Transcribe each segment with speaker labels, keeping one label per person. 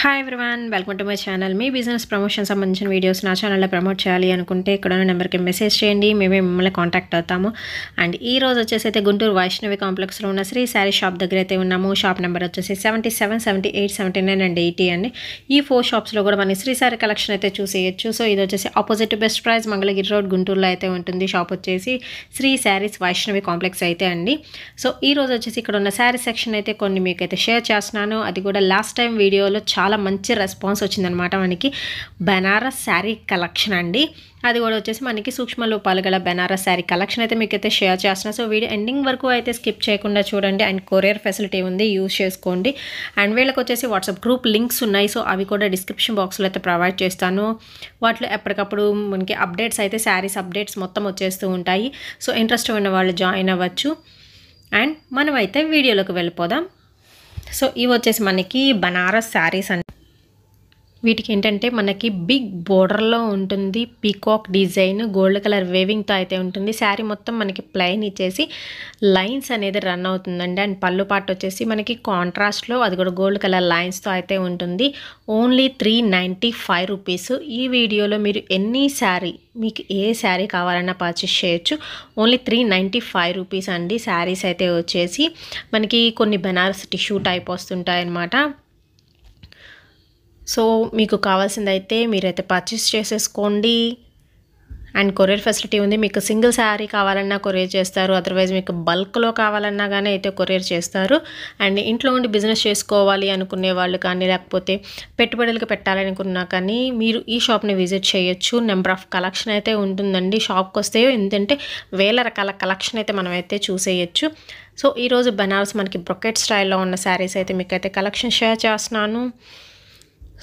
Speaker 1: hi everyone welcome to my channel మీ business promotion సంబంధించిన videos నా ఛానల్లో ప్రమోట్ చేయాలి అనుకుంటే ఇక్కడ ఉన్న నెంబర్కి మెసేజ్ చేయండి మేమే మిమ్మల్ని కాంటాక్ట్ అవుతాము అండ్ ఈ రోజు వచ్చేసి అయితే గుంటూరు వైష్ణవి కాంప్లెక్స్లో ఉన్న శ్రీ శారీ షాప్ దగ్గర అయితే ఉన్నాము షాప్ నెంబర్ వచ్చేసి seventy seven seventy eight seventy nine and eighty అండి ఈ ఫోర్ షాప్స్లో కూడా మన శ్రీ శారీ కలెక్షన్ అయితే చూసేయచ్చు సో ఇది వచ్చేసి opposite best price Mangalagiri road గుంటూరులో అయితే ఉంటుంది షాప్ వచ్చేసి శ్రీ శారీస్ వైష్ణవి కాంప్లెక్స్ అయితే అండి సో ఈ రోజు వచ్చేసి ఇక్కడ ఉన్న శారీ సెక్షన్ అయితే కొన్ని మీకైతే షేర్ చేస్తున్నాను అది కూడా లాస్ట్ టైం వీడియోలో చాలా చాలా మంచి రెస్పాన్స్ వచ్చిందనమాట మనకి బెనారస్ శారీ కలెక్షన్ అండి అది కూడా వచ్చేసి మనకి సూక్ష్మ లోపాలు గల బెనారస్ శారీ కలెక్షన్ అయితే మీకు అయితే షేర్ చేస్తున్నా సో వీడియో ఎండింగ్ వరకు అయితే స్కిప్ చేయకుండా చూడండి అండ్ కొరియర్ ఫెసిలిటీ ఉంది యూజ్ చేసుకోండి అండ్ వీళ్ళకి వచ్చేసి వాట్సాప్ గ్రూప్ లింక్స్ ఉన్నాయి సో అవి కూడా డిస్క్రిప్షన్ బాక్స్లో అయితే ప్రొవైడ్ చేస్తాను వాటిలో ఎప్పటికప్పుడు మనకి అప్డేట్స్ అయితే శారీస్ అప్డేట్స్ మొత్తం వచ్చేస్తూ ఉంటాయి సో ఇంట్రెస్ట్ ఉన్న వాళ్ళు జాయిన్ అవ్వచ్చు అండ్ మనమైతే వీడియోలోకి వెళ్ళిపోదాం సో ఇవి వచ్చేసి మనకి బనారస్ శారీస్ అండి వీటికి ఏంటంటే మనకి బిగ్ బోర్డర్లో ఉంటుంది పీకాక్ డిజైన్ గోల్డ్ కలర్ వేవింగ్తో అయితే ఉంటుంది శారీ మొత్తం మనకి ప్లెయిన్ ఇచ్చేసి లైన్స్ అనేది రన్ అవుతుందండి అండ్ పళ్ళు పాటు వచ్చేసి మనకి కాంట్రాస్ట్లో అది కూడా గోల్డ్ కలర్ లైన్స్తో అయితే ఉంటుంది only three ninety five rupees ఈ వీడియోలో మీరు ఎన్ని శారీ మీకు ఏ శారీ కావాలన్నా పర్చేస్ చేయొచ్చు only three ninety five rupees అండి శారీస్ అయితే వచ్చేసి మనకి కొన్ని బెనారస్ టిష్యూ టైప్ వస్తుంటాయి సో మీకు కావాల్సిందైతే మీరైతే పర్చేస్ చేసేసుకోండి అండ్ కొరియర్ ఫెసిలిటీ ఉంది మీకు సింగిల్ శారీ కావాలన్నా కొరియర్ చేస్తారు అదర్వైజ్ మీకు బల్క్లో కావాలన్నా కానీ అయితే కొరియర్ చేస్తారు అండ్ ఇంట్లో ఉండి బిజినెస్ చేసుకోవాలి అనుకునే వాళ్ళు కానీ లేకపోతే పెట్టుబడులకు పెట్టాలనుకున్నా కానీ మీరు ఈ షాప్ని విజిట్ చేయొచ్చు నెంబర్ ఆఫ్ కలెక్షన్ అయితే ఉంటుందండి షాప్కి వస్తే ఎందుకంటే వేల రకాల కలెక్షన్ అయితే మనం అయితే చూసేయచ్చు సో ఈరోజు బనారస్ మనకి బ్రొకెట్ స్టైల్లో ఉన్న శారీస్ అయితే మీకైతే కలెక్షన్ షేర్ చేస్తున్నాను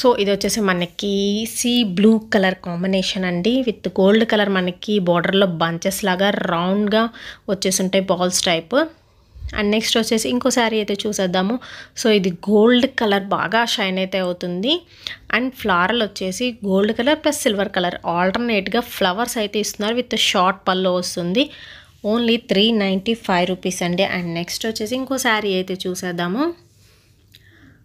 Speaker 1: సో ఇది వచ్చేసి మనకి సీ బ్లూ కలర్ కాంబినేషన్ అండి విత్ గోల్డ్ కలర్ మనకి బార్డర్లో బంచెస్ లాగా రౌండ్గా వచ్చేసి ఉంటాయి బాల్స్ టైప్ అండ్ నెక్స్ట్ వచ్చేసి ఇంకో శారీ అయితే చూసేద్దాము సో ఇది గోల్డ్ కలర్ బాగా షైన్ అయితే అవుతుంది అండ్ ఫ్లారల్ వచ్చేసి gold colour plus silver colour ఆల్టర్నేట్గా ఫ్లవర్స్ అయితే ఇస్తున్నారు విత్ షార్ట్ పల్లో వస్తుంది only three ninety five rupees అండి అండ్ నెక్స్ట్ వచ్చేసి ఇంకో శారీ అయితే చూసేద్దాము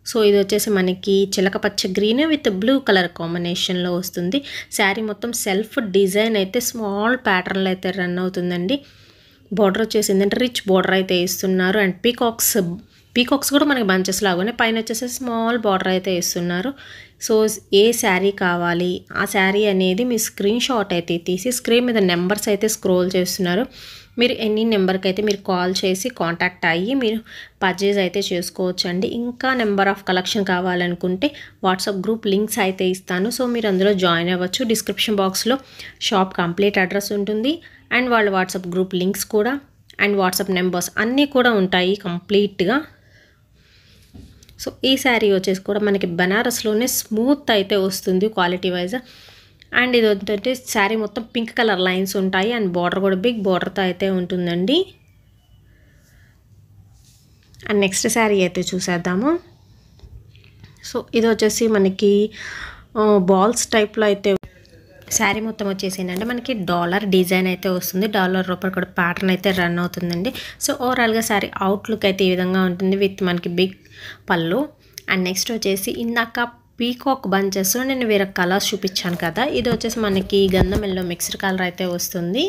Speaker 1: సో ఇది వచ్చేసి మనకి చిలక పచ్చ గ్రీన్ విత్ బ్లూ కలర్ కాంబినేషన్లో వస్తుంది శారీ మొత్తం సెల్ఫ్ డిజైన్ అయితే స్మాల్ ప్యాటర్న్లో అయితే రన్ అవుతుందండి బార్డర్ వచ్చేసి ఏంటంటే రిచ్ బార్డర్ అయితే ఇస్తున్నారు అండ్ పీకాక్స్ పీకాక్స్ కూడా మనకి బంచెస్ లాగానే పైన వచ్చేసి స్మాల్ బార్డర్ అయితే ఇస్తున్నారు సో ఏ శారీ కావాలి ఆ శారీ అనేది మీ స్క్రీన్ షాట్ అయితే తీసి స్క్రీన్ మీద నెంబర్స్ అయితే స్క్రోల్ చేస్తున్నారు మీరు ఎన్ని నెంబర్కి అయితే మీరు కాల్ చేసి కాంటాక్ట్ అయ్యి మీరు పర్చేజ్ అయితే చేసుకోవచ్చండి ఇంకా నెంబర్ ఆఫ్ కలెక్షన్ కావాలనుకుంటే వాట్సాప్ గ్రూప్ లింక్స్ అయితే ఇస్తాను సో మీరు అందులో జాయిన్ అవ్వచ్చు డిస్క్రిప్షన్ బాక్స్లో షాప్ కంప్లీట్ అడ్రస్ ఉంటుంది అండ్ వాళ్ళ వాట్సాప్ గ్రూప్ లింక్స్ కూడా అండ్ వాట్సాప్ నెంబర్స్ అన్నీ కూడా ఉంటాయి కంప్లీట్గా సో ఈ శారీ వచ్చేసి కూడా మనకి బనారస్లోనే స్మూత్ అయితే వస్తుంది క్వాలిటీ వైజ్ అండ్ ఇది వచ్చేసి శారీ మొత్తం పింక్ కలర్ లైన్స్ ఉంటాయి అండ్ బార్డర్ కూడా బిగ్ బార్డర్తో అయితే ఉంటుందండి అండ్ నెక్స్ట్ శారీ అయితే చూసేద్దాము సో ఇది వచ్చేసి మనకి బాల్స్ టైప్లో అయితే శారీ మొత్తం వచ్చేసి ఏంటంటే మనకి డాలర్ డిజైన్ అయితే వస్తుంది డాలర్ రూపాయలు కూడా ప్యాటర్న్ అయితే రన్ అవుతుందండి సో ఓవరాల్గా శారీ అవుట్లుక్ అయితే ఈ విధంగా ఉంటుంది విత్ మనకి బిగ్ పళ్ళు అండ్ నెక్స్ట్ వచ్చేసి ఇందాక పీకాక్ బంచెస్ నేను వేరే కలర్స్ చూపించాను కదా ఇది వచ్చేసి మనకి గంధం ఎల్లో మిక్స్డ్ కలర్ అయితే వస్తుంది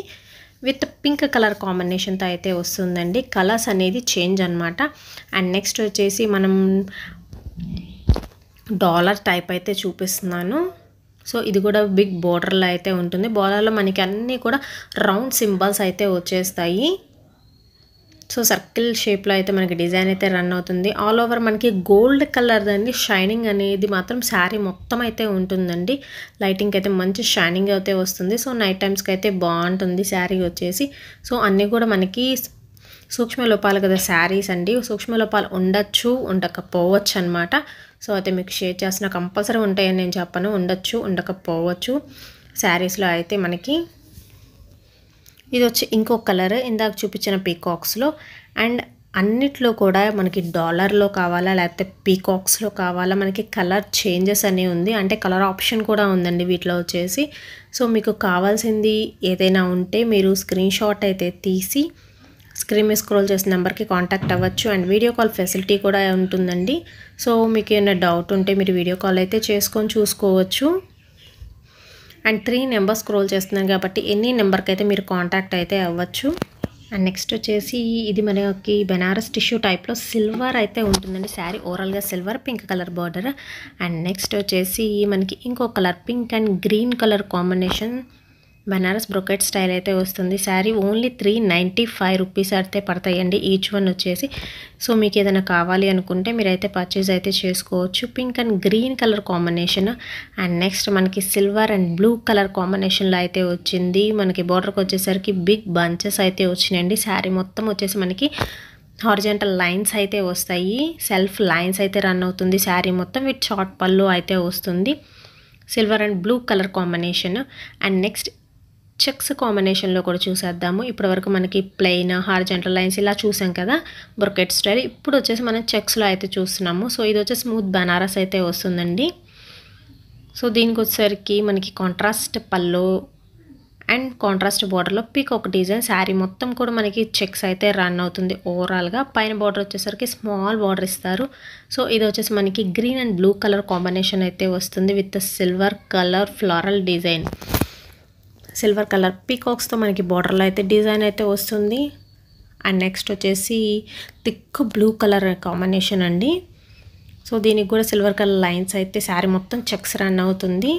Speaker 1: విత్ పింక్ కలర్ కాంబినేషన్తో అయితే వస్తుందండి కలర్స్ అనేది చేంజ్ అనమాట అండ్ నెక్స్ట్ వచ్చేసి మనం డాలర్ టైప్ అయితే చూపిస్తున్నాను సో ఇది కూడా బిగ్ బోర్డర్లో అయితే ఉంటుంది బోర్డర్లో మనకి అన్నీ కూడా రౌండ్ సింబల్స్ అయితే వచ్చేస్తాయి సో సర్కిల్ షేప్లో అయితే మనకి డిజైన్ అయితే రన్ అవుతుంది ఆల్ ఓవర్ మనకి గోల్డ్ కలర్ అండి షైనింగ్ అనేది మాత్రం శారీ మొత్తం అయితే ఉంటుందండి లైటింగ్కి అయితే మంచి షైనింగ్ అయితే వస్తుంది సో నైట్ టైమ్స్కి అయితే బాగుంటుంది శారీ వచ్చేసి సో అన్నీ కూడా మనకి సూక్ష్మ లోపాలు కదా శారీస్ అండి సూక్ష్మలోపాలు ఉండొచ్చు ఉండకపోవచ్చు అనమాట సో అయితే మీకు షేర్ చేస్తున్న కంపల్సరీ ఉంటాయని నేను చెప్పను ఉండొచ్చు ఉండకపోవచ్చు శారీస్లో అయితే మనకి ఇది వచ్చి ఇంకొక కలర్ ఇందాక చూపించిన పీకాక్స్లో అండ్ అన్నిట్లో కూడా మనకి డాలర్లో కావాలా లేకపోతే పీకాక్స్లో కావాలా మనకి కలర్ చేంజెస్ అనేవి ఉంది అంటే కలర్ ఆప్షన్ కూడా ఉందండి వీటిలో వచ్చేసి సో మీకు కావాల్సింది ఏదైనా ఉంటే మీరు స్క్రీన్ షాట్ అయితే తీసి స్క్రీన్ మీద స్క్రోల్ చేసిన నెంబర్కి కాంటాక్ట్ అవ్వచ్చు అండ్ వీడియో కాల్ ఫెసిలిటీ కూడా ఉంటుందండి సో మీకు ఏమైనా డౌట్ ఉంటే మీరు వీడియో కాల్ అయితే చేసుకొని చూసుకోవచ్చు అండ్ త్రీ నెంబర్ స్క్రోల్ చేస్తున్నాం కాబట్టి ఎన్ని నెంబర్కి అయితే మీరు కాంటాక్ట్ అయితే అవ్వచ్చు అండ్ నెక్స్ట్ వచ్చేసి ఇది మనకి బెనారస్ టిష్యూ టైప్లో సిల్వర్ అయితే ఉంటుందండి శారీ ఓవరాల్గా silver pink colour border and next వచ్చేసి మనకి ఇంకో colour pink and green colour combination Banaras brocade style అయితే వస్తుంది sari only three ninety five rupees అయితే పడతాయండి ఈచ్ వన్ వచ్చేసి సో మీకు ఏదైనా కావాలి అనుకుంటే మీరైతే పర్చేజ్ అయితే చేసుకోవచ్చు pink and green colour combination and next మనకి సిల్వర్ అండ్ బ్లూ కలర్ కాంబినేషన్లో అయితే వచ్చింది మనకి బార్డర్కి వచ్చేసరికి బిగ్ బంచెస్ అయితే వచ్చినాయండి శారీ మొత్తం వచ్చేసి మనకి హార్జెంటల్ లైన్స్ అయితే వస్తాయి సెల్ఫ్ లైన్స్ అయితే రన్ అవుతుంది శారీ మొత్తం విత్ షార్ట్ పళ్ళు అయితే వస్తుంది silver and blue colour combination and next checks కాంబినేషన్లో కూడా చూసేద్దాము ఇప్పటివరకు మనకి ప్లెయిన్ హార్జెంటల్ లైన్స్ ఇలా చూసాం కదా బ్రొకెట్ స్టైల్ ఇప్పుడు వచ్చేసి మనం చెక్స్లో అయితే చూస్తున్నాము సో ఇది వచ్చేసి స్మూత్ బనారస్ అయితే వస్తుందండి సో దీనికి వచ్చేసరికి మనకి కాంట్రాస్ట్ పళ్ళు అండ్ కాంట్రాస్ట్ బార్డర్లో పీక్ ఒక డిజైన్ శారీ మొత్తం కూడా మనకి చెక్స్ అయితే రన్ అవుతుంది ఓవరాల్గా పైన బార్డర్ వచ్చేసరికి స్మాల్ బార్డర్ ఇస్తారు సో ఇది వచ్చేసి మనకి green and blue colour combination అయితే వస్తుంది with silver colour floral design silver colour పీకాక్స్తో మనకి బార్డర్లో అయితే డిజైన్ అయితే వస్తుంది అండ్ నెక్స్ట్ వచ్చేసి థిక్ బ్లూ కలర్ కాంబినేషన్ అండి సో దీనికి కూడా సిల్వర్ కలర్ లైన్స్ అయితే శారీ మొత్తం చెక్స్ రన్ అవుతుంది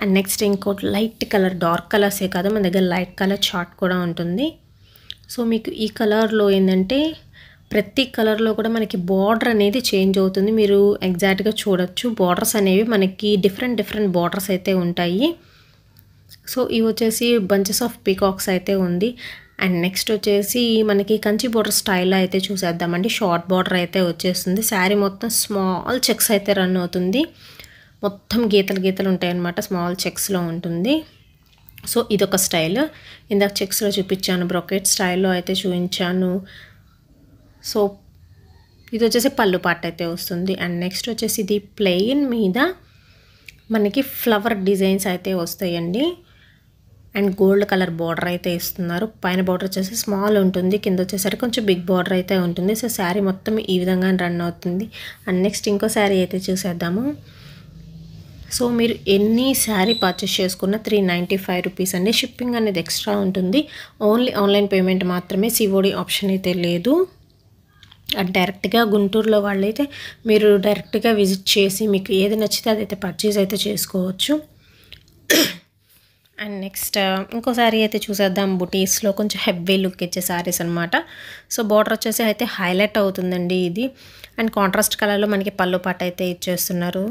Speaker 1: అండ్ నెక్స్ట్ ఇంకోటి లైట్ కలర్ డార్క్ కలర్సే కాదు మన దగ్గర లైట్ కలర్ చార్ట్ కూడా ఉంటుంది సో మీకు ఈ కలర్లో ఏంటంటే ప్రతి కలర్లో కూడా మనకి బార్డర్ అనేది చేంజ్ అవుతుంది మీరు ఎగ్జాక్ట్గా చూడొచ్చు బార్డర్స్ అనేవి మనకి డిఫరెంట్ డిఫరెంట్ బార్డర్స్ అయితే ఉంటాయి సో ఇవి వచ్చేసి బంచెస్ ఆఫ్ పీకాక్స్ అయితే ఉంది అండ్ నెక్స్ట్ వచ్చేసి మనకి కంచి బోర్డర్ స్టైల్లో అయితే చూసేద్దామండి షార్ట్ బార్డర్ అయితే వచ్చేస్తుంది శారీ మొత్తం స్మాల్ చెక్స్ అయితే రన్ అవుతుంది మొత్తం గీతలు గీతలు ఉంటాయన్నమాట స్మాల్ చెక్స్లో ఉంటుంది సో ఇదొక స్టైల్ ఇందాక చెక్స్లో చూపించాను బ్రొకెట్ స్టైల్లో అయితే చూపించాను సో ఇది వచ్చేసి పళ్ళు పాట అయితే వస్తుంది అండ్ నెక్స్ట్ వచ్చేసి ఇది ప్లెయిన్ మీద మనకి ఫ్లవర్ డిజైన్స్ అయితే వస్తాయండి అండ్ గోల్డ్ కలర్ బార్డర్ అయితే ఇస్తున్నారు పైన బార్డర్ వచ్చేసి స్మాల్ ఉంటుంది కింద వచ్చేసరికి కొంచెం బిగ్ బార్డర్ అయితే ఉంటుంది సో శారీ మొత్తం ఈ విధంగా రన్ అవుతుంది అండ్ నెక్స్ట్ ఇంకో శారీ అయితే చూసేద్దాము సో మీరు ఎన్ని శారీ పర్చేస్ చేసుకున్న త్రీ నైంటీ ఫైవ్ రూపీస్ అండి షిప్పింగ్ అనేది ఎక్స్ట్రా ఉంటుంది ఓన్లీ ఆన్లైన్ పేమెంట్ మాత్రమే సిఓడి ఆప్షన్ అయితే లేదు డైరెక్ట్గా గుంటూరులో వాళ్ళైతే మీరు డైరెక్ట్గా విజిట్ చేసి మీకు ఏది నచ్చితే అదైతే పర్చేస్ అయితే చేసుకోవచ్చు అండ్ నెక్స్ట్ uh, ఇంకో శారీ అయితే చూసేద్దాం బుటీస్లో కొంచెం హెవీ లుక్ ఇచ్చే శారీస్ అనమాట సో బార్డర్ వచ్చేసి అయితే హైలైట్ అవుతుందండి ఇది అండ్ కాంట్రాస్ట్ కలర్లో మనకి పళ్ళు పాట అయితే ఇచ్చేస్తున్నారు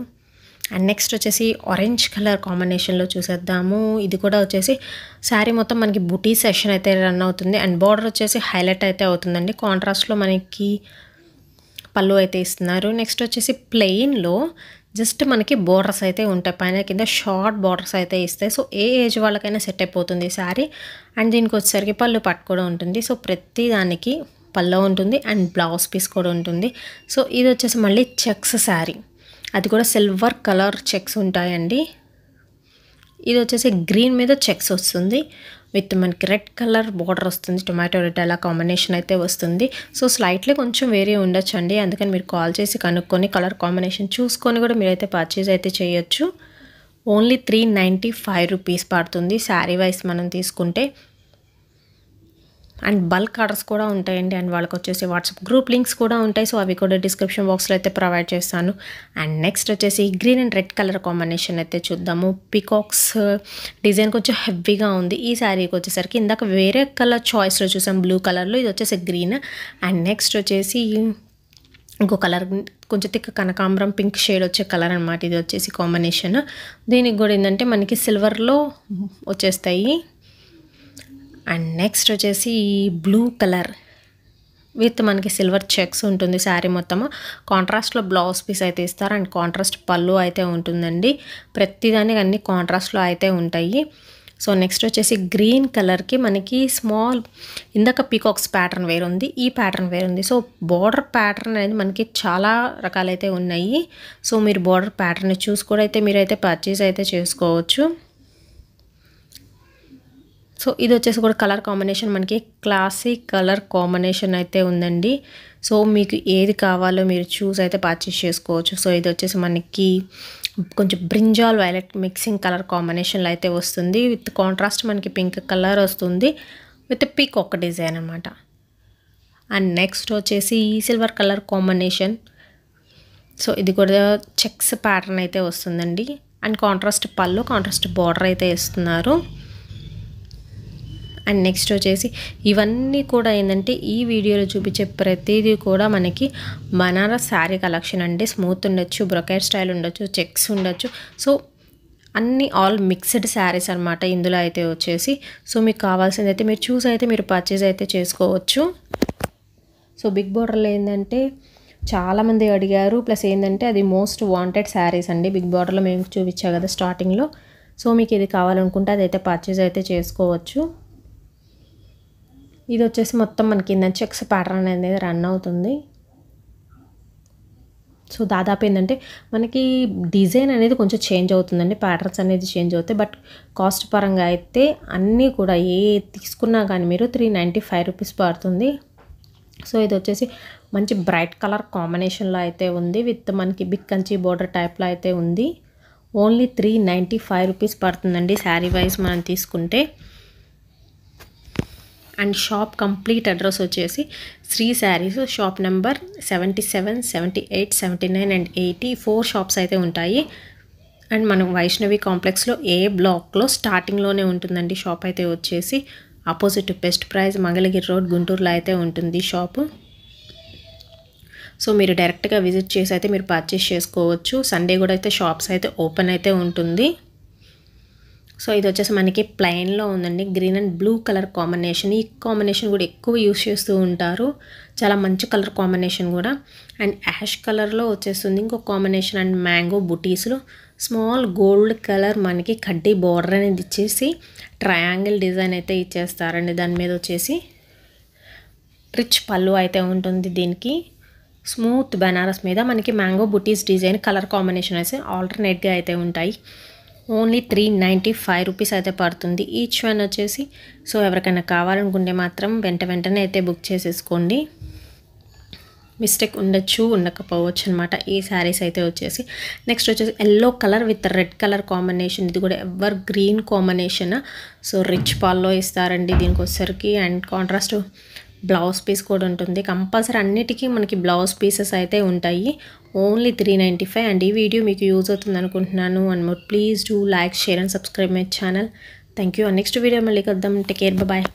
Speaker 1: అండ్ నెక్స్ట్ వచ్చేసి ఆరెంజ్ కలర్ కాంబినేషన్లో చూసేద్దాము ఇది కూడా వచ్చేసి శారీ మొత్తం మనకి బుటీ సెషన్ అయితే రన్ అవుతుంది అండ్ బార్డర్ వచ్చేసి హైలైట్ అయితే అవుతుందండి కాంట్రాస్ట్లో మనకి పళ్ళు అయితే ఇస్తున్నారు నెక్స్ట్ వచ్చేసి ప్లెయిన్లో జస్ట్ మనకి బోర్డర్స్ అయితే ఉంటాయి పైన కింద షార్ట్ బోర్డర్స్ అయితే ఇస్తాయి సో ఏ ఏజ్ వాళ్ళకైనా సెట్ అయిపోతుంది శారీ అండ్ దీనికి వచ్చేసరికి పళ్ళు పట్టు కూడా ఉంటుంది సో ప్రతి దానికి పళ్ళ ఉంటుంది అండ్ బ్లౌజ్ పీస్ కూడా ఉంటుంది సో ఇది వచ్చేసి మళ్ళీ చెక్స్ శారీ అది కూడా సిల్వర్ కలర్ చెక్స్ ఉంటాయండి ఇది వచ్చేసి గ్రీన్ మీద చెక్స్ వస్తుంది విత్ మనకి రెడ్ కలర్ బార్డర్ వస్తుంది టొమాటో రెడ్ అలా కాంబినేషన్ అయితే వస్తుంది సో స్లైట్లీ కొంచెం వేరే ఉండొచ్చు అండి అందుకని మీరు కాల్ చేసి కనుక్కొని కలర్ కాంబినేషన్ చూసుకొని కూడా మీరైతే పర్చేజ్ అయితే చేయొచ్చు only three ninety five rupees పడుతుంది శారీ వైస్ మనం తీసుకుంటే అండ్ బల్క్ ఆర్డర్స్ కూడా ఉంటాయండి అండ్ వాళ్ళకి వచ్చేసి వాట్సాప్ గ్రూప్ లింక్స్ కూడా ఉంటాయి సో అవి కూడా డిస్క్రిప్షన్ బాక్స్లో అయితే ప్రొవైడ్ చేస్తాను అండ్ నెక్స్ట్ వచ్చేసి green and red colour combination అయితే చూద్దాము పికాక్స్ డిజైన్ కొంచెం హెవీగా ఉంది ఈ శారీకి వచ్చేసరికి ఇందాక వేరే కలర్ చాయిస్లో చూసాం బ్లూ కలర్లో ఇది వచ్చేసి గ్రీన్ అండ్ నెక్స్ట్ వచ్చేసి ఇంకో కలర్ కొంచెం తిక్క కనకాంబరం పింక్ షేడ్ వచ్చే కలర్ అనమాట ఇది వచ్చేసి కాంబినేషన్ దీనికి కూడా ఏంటంటే మనకి సిల్వర్లో వచ్చేస్తాయి అండ్ నెక్స్ట్ వచ్చేసి బ్లూ కలర్ విత్ మనకి సిల్వర్ చెక్స్ ఉంటుంది శారీ మొత్తము కాంట్రాస్ట్లో బ్లౌజ్ పీస్ అయితే ఇస్తారు అండ్ కాంట్రాస్ట్ పళ్ళు అయితే ఉంటుందండి ప్రతిదానికి అన్ని కాంట్రాస్ట్లో అయితే ఉంటాయి సో నెక్స్ట్ వచ్చేసి గ్రీన్ కలర్కి మనకి స్మాల్ ఇందాక పీకాక్స్ ప్యాటర్న్ వేరు ఉంది ఈ ప్యాటర్న్ వేరు ఉంది సో బార్డర్ ప్యాటర్న్ అనేది మనకి చాలా రకాలైతే ఉన్నాయి సో మీరు బార్డర్ ప్యాటర్న్ చూసి కూడా అయితే మీరైతే పర్చేస్ అయితే చేసుకోవచ్చు సో ఇది వచ్చేసి కూడా కలర్ కాంబినేషన్ మనకి క్లాసిక్ కలర్ కాంబినేషన్ అయితే ఉందండి సో మీకు ఏది కావాలో మీరు చూస్ అయితే పర్చేస్ చేసుకోవచ్చు సో ఇది వచ్చేసి మనకి కొంచెం బ్రింజాల్ వైలెట్ మిక్సింగ్ కలర్ కాంబినేషన్లో అయితే వస్తుంది విత్ కాంట్రాస్ట్ మనకి పింక్ కలర్ వస్తుంది విత్ పిక్ ఒక డిజైన్ అనమాట అండ్ నెక్స్ట్ వచ్చేసి సిల్వర్ కలర్ కాంబినేషన్ సో ఇది కూడా చెక్స్ ప్యాటర్న్ అయితే వస్తుందండి and contrast pallu contrast border అయితే ఇస్తున్నారు అండ్ నెక్స్ట్ వచ్చేసి ఇవన్నీ కూడా ఏంటంటే ఈ వీడియోలో చూపించే ప్రతిదీ కూడా మనకి బనారస్ శారీ కలెక్షన్ అంటే స్మూత్ ఉండొచ్చు బ్రొకెట్ స్టైల్ ఉండొచ్చు చెక్స్ ఉండొచ్చు సో అన్ని ఆల్ మిక్స్డ్ శారీస్ అనమాట ఇందులో అయితే వచ్చేసి సో మీకు కావాల్సింది అయితే మీరు చూస్ అయితే మీరు పర్చేజ్ అయితే చేసుకోవచ్చు సో బిగ్ బోర్డర్లో ఏంటంటే చాలామంది అడిగారు ప్లస్ ఏంటంటే అది మోస్ట్ వాంటెడ్ శారీస్ అండి బిగ్ బార్డర్లో మేము చూపించాం కదా స్టార్టింగ్లో సో మీకు ఇది కావాలనుకుంటే అదైతే పర్చేజ్ అయితే చేసుకోవచ్చు ఇది వచ్చేసి మొత్తం మనకి చెక్స్ ప్యాటర్న్ అనేది రన్ అవుతుంది సో దాదాపు ఏంటంటే మనకి డిజైన్ అనేది కొంచెం చేంజ్ అవుతుందండి ప్యాటర్న్స్ అనేది చేంజ్ అవుతాయి బట్ కాస్ట్ పరంగా అయితే అన్నీ కూడా ఏ తీసుకున్నా కానీ మీరు త్రీ నైంటీ ఫైవ్ రూపీస్ పడుతుంది సో ఇది వచ్చేసి మంచి బ్రైట్ కలర్ కాంబినేషన్లో అయితే ఉంది విత్ మనకి బిగ్ కంచి బోర్డర్ టైప్లో అయితే ఉంది only three ninety five rupees పడుతుందండి శారీ వైజ్ మనం తీసుకుంటే అండ్ షాప్ కంప్లీట్ అడ్రస్ వచ్చేసి Shri saris shop number seventy seven seventy eight seventy nine and eighty four shops అయితే ఉంటాయి అండ్ మనం వైష్ణవి కాంప్లెక్స్లో ఏ బ్లాక్లో స్టార్టింగ్లోనే ఉంటుందండి షాప్ అయితే వచ్చేసి opposite best price Mangalagiri road గుంటూరులో అయితే ఉంటుంది షాపు సో మీరు డైరెక్ట్గా విజిట్ చేసి అయితే మీరు పర్చేస్ చేసుకోవచ్చు సండే కూడా అయితే షాప్స్ అయితే ఓపెన్ అయితే ఉంటుంది సో ఇది వచ్చేసి మనకి ప్లెయిన్లో ఉందండి green and blue colour combination ఈ కాంబినేషన్ కూడా ఎక్కువ యూస్ చేస్తూ ఉంటారు చాలా మంచి కలర్ కాంబినేషన్ కూడా అండ్ యాష్ కలర్లో వచ్చేస్తుంది ఇంకో కాంబినేషన్ అండ్ మ్యాంగో బుటీస్లో స్మాల్ గోల్డ్ కలర్ మనకి కడ్డీ బోర్డర్ అనేది ఇచ్చేసి ట్రయాంగిల్ డిజైన్ అయితే ఇచ్చేస్తారండి దాని మీద వచ్చేసి రిచ్ పళ్ళు అయితే ఉంటుంది దీనికి స్మూత్ బెనారస్ మీద మనకి మ్యాంగో బుటీస్ డిజైన్ కలర్ కాంబినేషన్ అయితే ఆల్టర్నేట్గా అయితే ఉంటాయి only three ninety five rupees అయితే పడుతుంది ఈచ్ వన్ వచ్చేసి సో ఎవరికైనా కావాలనుకుంటే మాత్రం వెంట వెంటనే అయితే బుక్ చేసేసుకోండి మిస్టేక్ ఉండొచ్చు ఉండకపోవచ్చు అనమాట ఈ శారీస్ అయితే వచ్చేసి నెక్స్ట్ వచ్చేసి yellow colour with red colour combination ఇది కూడా evergreen combination so rich pallu ఇస్తారండి దీనికి వచ్చేసరికి అండ్ కాంట్రాస్ట్ బ్లౌజ్ పీస్ కూడా ఉంటుంది కంపల్సరీ అన్నిటికీ మనకి బ్లౌజ్ పీసెస్ అయితే ఉంటాయి only three ninety five and ఈ వీడియో మీకు యూజ్ అవుతుంది అనుకుంటున్నాను and more please do like share and subscribe my channel thank you next video మళ్ళీ కలుద్దాం టేక్ కేర్ బాయ్